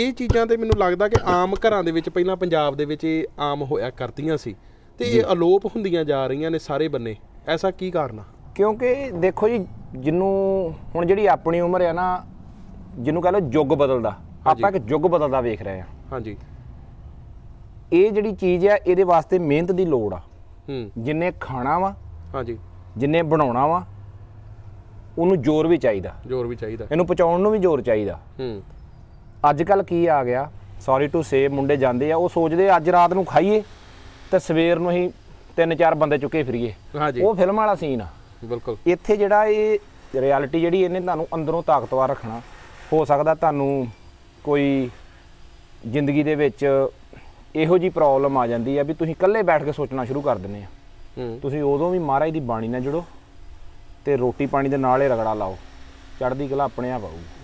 ਇਹ ਚੀਜ਼ਾਂ ਤੇ ਮੈਨੂੰ ਲੱਗਦਾ ਕਿ ਆਮ ਘਰਾਂ ਦੇ ਵਿੱਚ ਪਹਿਲਾਂ ਪੰਜਾਬ ਦੇ ਵਿੱਚ ਇਹ ਆਮ ਹੋਇਆ ਕਰਦੀਆਂ ਸੀ ਤੇ ਇਹ ਅਲੋਪ ਹੁੰਦੀਆਂ ਜਾ ਰਹੀਆਂ ਨੇ ਸਾਰੇ ਬੰਨੇ ਐਸਾ ਕੀ ਕਾਰਨ ਆ ਕਿਉਂਕਿ ਦੇਖੋ ਜੀ ਜਿੰਨੂੰ ਹੁਣ ਜਿਹੜੀ ਆਪਣੀ ਉਮਰ ਆ ਨਾ ਜਿੰਨੂੰ ਕਹ ਲੋ ਯੁੱਗ ਬਦਲਦਾ ਆਪਾਂ ਇੱਕ ਯੁੱਗ ਬਦਲਦਾ ਵੇਖ ਰਹੇ ਆ ਹਾਂਜੀ ਇਹ ਜਿਹੜੀ ਚੀਜ਼ ਆ ਇਹਦੇ ਵਾਸਤੇ ਮਿਹਨਤ ਦੀ ਲੋੜ ਆ ਹੂੰ ਜਿੰਨੇ ਖਾਣਾ ਵਾ ਹਾਂਜੀ ਜਿੰਨੇ ਬਣਾਉਣਾ ਵਾ ਉਹਨੂੰ ਜ਼ੋਰ ਵੀ ਚਾਹੀਦਾ ਜ਼ੋਰ ਵੀ ਚਾਹੀਦਾ ਇਹਨੂੰ ਪਹੁੰਚਾਉਣ ਨੂੰ ਵੀ ਜ਼ੋਰ ਚਾਹੀਦਾ ਹੂੰ ਅੱਜ ਕੱਲ ਕੀ ਆ ਗਿਆ ਸੌਰੀ ਟੂ ਸੇ ਮੁੰਡੇ ਜਾਂਦੇ ਆ ਉਹ ਸੋਚਦੇ ਅੱਜ ਰਾਤ ਨੂੰ ਖਾਈਏ ਤੇ ਸਵੇਰ ਨੂੰ ਹੀ ਤਿੰਨ ਚਾਰ ਬੰਦੇ ਚੁੱਕੇ ਫਿਰੀਏ ਉਹ ਫਿਲਮ ਵਾਲਾ ਸੀਨ ਆ ਬਿਲਕੁਲ ਇੱਥੇ ਜਿਹੜਾ ਇਹ ਰਿਐਲਿਟੀ ਜਿਹੜੀ ਇਹਨੇ ਤੁਹਾਨੂੰ ਅੰਦਰੋਂ ਤਾਕਤਵਰ ਰੱਖਣਾ ਹੋ ਸਕਦਾ ਤੁਹਾਨੂੰ ਕੋਈ ਜ਼ਿੰਦਗੀ ਦੇ ਵਿੱਚ ਇਹੋ ਜੀ ਪ੍ਰੋਬਲਮ ਆ ਜਾਂਦੀ ਆ ਵੀ ਤੁਸੀਂ ਇਕੱਲੇ ਬੈਠ ਕੇ ਸੋਚਣਾ ਸ਼ੁਰੂ ਕਰ ਦਿੰਦੇ ਆ ਤੁਸੀਂ ਉਦੋਂ ਵੀ ਮਹਾਰਾਜ ਦੀ ਬਾਣੀ ਨਾਲ ਜੁੜੋ ਤੇ ਰੋਟੀ ਪਾਣੀ ਦੇ ਨਾਲ ਹੀ ਰਗੜਾ ਲਾਓ ਚੜ੍ਹਦੀ ਕਲਾ ਆਪਣੇ ਆਪ ਆਊਗੀ